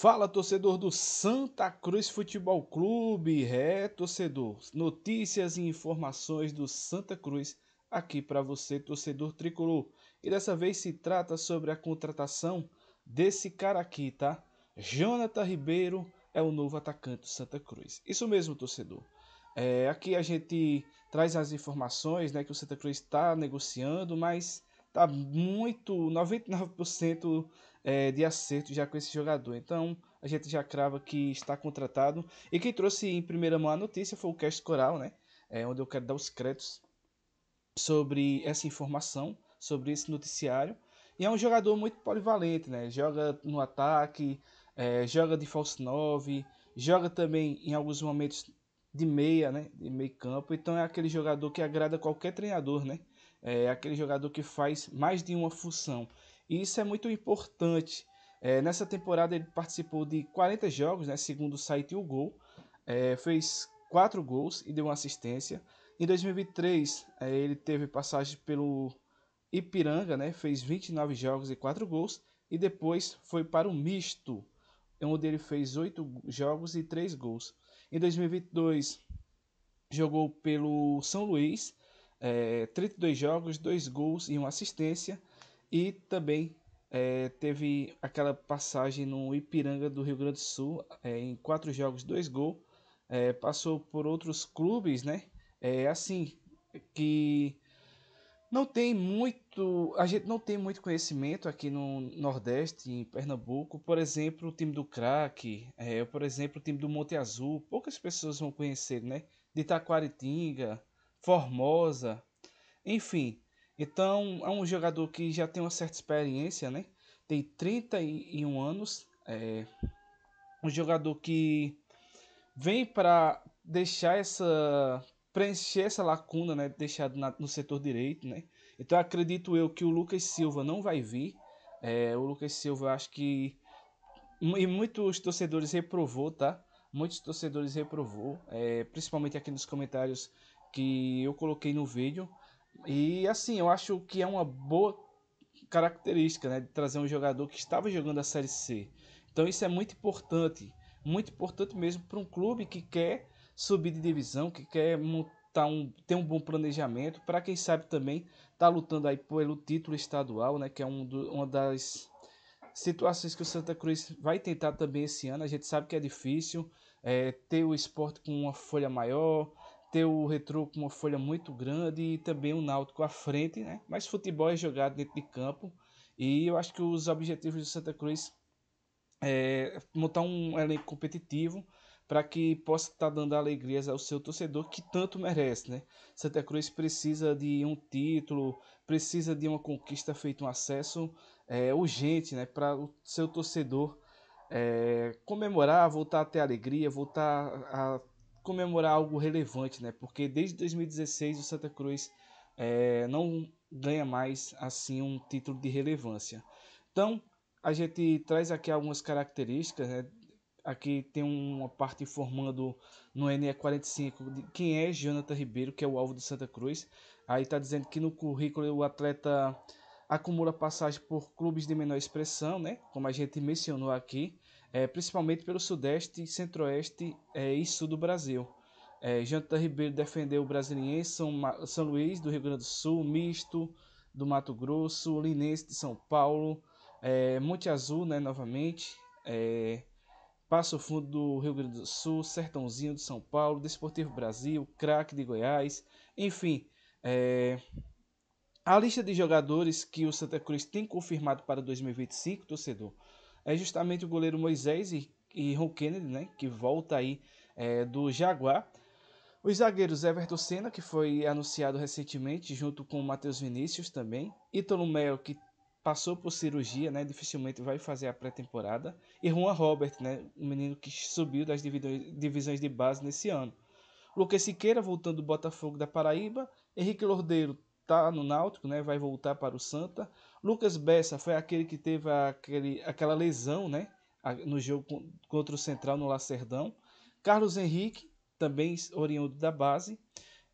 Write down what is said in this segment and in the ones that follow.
Fala, torcedor do Santa Cruz Futebol Clube. É, torcedor. Notícias e informações do Santa Cruz aqui para você, torcedor tricolor. E dessa vez se trata sobre a contratação desse cara aqui, tá? Jonathan Ribeiro é o novo atacante do Santa Cruz. Isso mesmo, torcedor. É, aqui a gente traz as informações né, que o Santa Cruz está negociando, mas tá muito 99% é, de acerto já com esse jogador. Então a gente já crava que está contratado. E quem trouxe em primeira mão a notícia foi o Cast Coral, né? É, onde eu quero dar os créditos sobre essa informação, sobre esse noticiário. E é um jogador muito polivalente, né? Joga no ataque, é, joga de falso 9, joga também em alguns momentos de meia, né? De meio campo. Então é aquele jogador que agrada qualquer treinador, né? É aquele jogador que faz mais de uma função. E isso é muito importante. É, nessa temporada ele participou de 40 jogos, né, segundo o site O Gol. É, fez 4 gols e deu uma assistência. Em 2023 é, ele teve passagem pelo Ipiranga, né, fez 29 jogos e 4 gols. E depois foi para o Misto, onde ele fez 8 jogos e 3 gols. Em 2022 jogou pelo São Luís, 32 é, jogos, 2 gols e 1 assistência. E também é, teve aquela passagem no Ipiranga do Rio Grande do Sul, é, em quatro jogos, dois gols. É, passou por outros clubes, né? É, assim, que não tem muito. A gente não tem muito conhecimento aqui no Nordeste, em Pernambuco. Por exemplo, o time do Crack, é, por exemplo, o time do Monte Azul. Poucas pessoas vão conhecer, né? De Taquaritinga, Formosa, enfim. Então, é um jogador que já tem uma certa experiência, né? Tem 31 anos. É um jogador que vem para deixar essa preencher essa lacuna, né, deixada no setor direito, né? Então acredito eu que o Lucas Silva não vai vir. É, o Lucas Silva acho que e muitos torcedores reprovou, tá? Muitos torcedores reprovou, é, principalmente aqui nos comentários que eu coloquei no vídeo. E assim, eu acho que é uma boa característica, né, de trazer um jogador que estava jogando a Série C. Então isso é muito importante, muito importante mesmo para um clube que quer subir de divisão, que quer montar um, ter um bom planejamento, para quem sabe também tá lutando aí pelo título estadual, né, que é um do, uma das situações que o Santa Cruz vai tentar também esse ano. A gente sabe que é difícil é, ter o esporte com uma folha maior, ter o Retro com uma folha muito grande e também o Náutico à frente, né? Mas futebol é jogado dentro de campo e eu acho que os objetivos do Santa Cruz é montar um elenco competitivo para que possa estar tá dando alegrias ao seu torcedor que tanto merece, né? Santa Cruz precisa de um título, precisa de uma conquista feita um acesso é, urgente, né? Para o seu torcedor é, comemorar, voltar a ter alegria, voltar a comemorar algo relevante, né? Porque desde 2016 o Santa Cruz é, não ganha mais assim um título de relevância. Então a gente traz aqui algumas características, né? Aqui tem uma parte informando no NE 45 de quem é Jonathan Ribeiro, que é o alvo do Santa Cruz. Aí está dizendo que no currículo o atleta acumula passagem por clubes de menor expressão, né? Como a gente mencionou aqui é, principalmente pelo Sudeste, Centro-Oeste é, e Sul do Brasil. É, Janta Ribeiro defendeu o Brasiliense, São, São Luís do Rio Grande do Sul, Misto do Mato Grosso, Linense de São Paulo, é, Monte Azul, né, novamente, é, Passo Fundo do Rio Grande do Sul, Sertãozinho de São Paulo, Desportivo Brasil, Craque de Goiás, enfim. É, a lista de jogadores que o Santa Cruz tem confirmado para 2025, torcedor, é justamente o goleiro Moisés e, e Ron Kennedy, né, que volta aí é, do Jaguar. Os zagueiros Everton Senna, que foi anunciado recentemente, junto com o Matheus Vinícius também. Ítalo Mel, que passou por cirurgia, né, dificilmente vai fazer a pré-temporada. E Juan Robert, né, um menino que subiu das divisões de base nesse ano. Lucas Siqueira, voltando do Botafogo da Paraíba. Henrique Lordeiro está no Náutico, né? Vai voltar para o Santa. Lucas Bessa foi aquele que teve aquele, aquela lesão, né? No jogo contra o Central no Lacerdão. Carlos Henrique, também oriundo da base.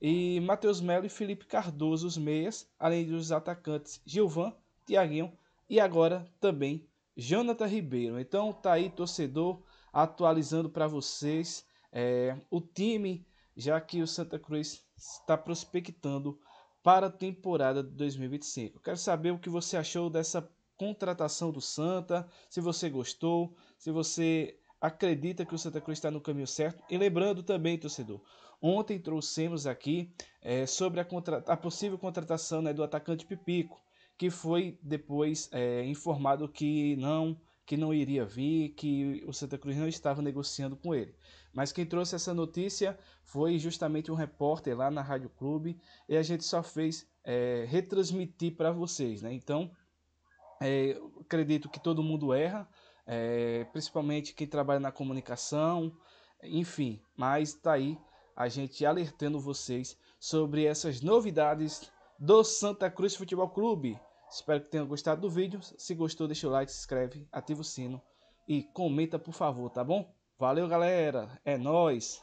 E Matheus Melo e Felipe Cardoso, os meias, além dos atacantes Gilvan, Tiaguinho e agora também Jonathan Ribeiro. Então tá aí, torcedor, atualizando para vocês é, o time, já que o Santa Cruz está prospectando para a temporada de 2025. quero saber o que você achou dessa contratação do Santa, se você gostou, se você acredita que o Santa Cruz está no caminho certo. E lembrando também, torcedor, ontem trouxemos aqui é, sobre a, a, possível contratação né, do atacante Pipico, que foi depois é, informado que não que não iria vir, que o Santa Cruz não estava negociando com ele. Mas quem trouxe essa notícia foi justamente um repórter lá na Rádio Clube e a gente só fez é, retransmitir para vocês, né? Então, é, acredito que todo mundo erra, é, principalmente quem trabalha na comunicação, enfim. Mas tá aí a gente alertando vocês sobre essas novidades do Santa Cruz Futebol Clube. Espero que tenham gostado do vídeo. Se gostou, deixa o like, se inscreve, ativa o sino e comenta por favor, tá bom? Valeu, galera. É nós.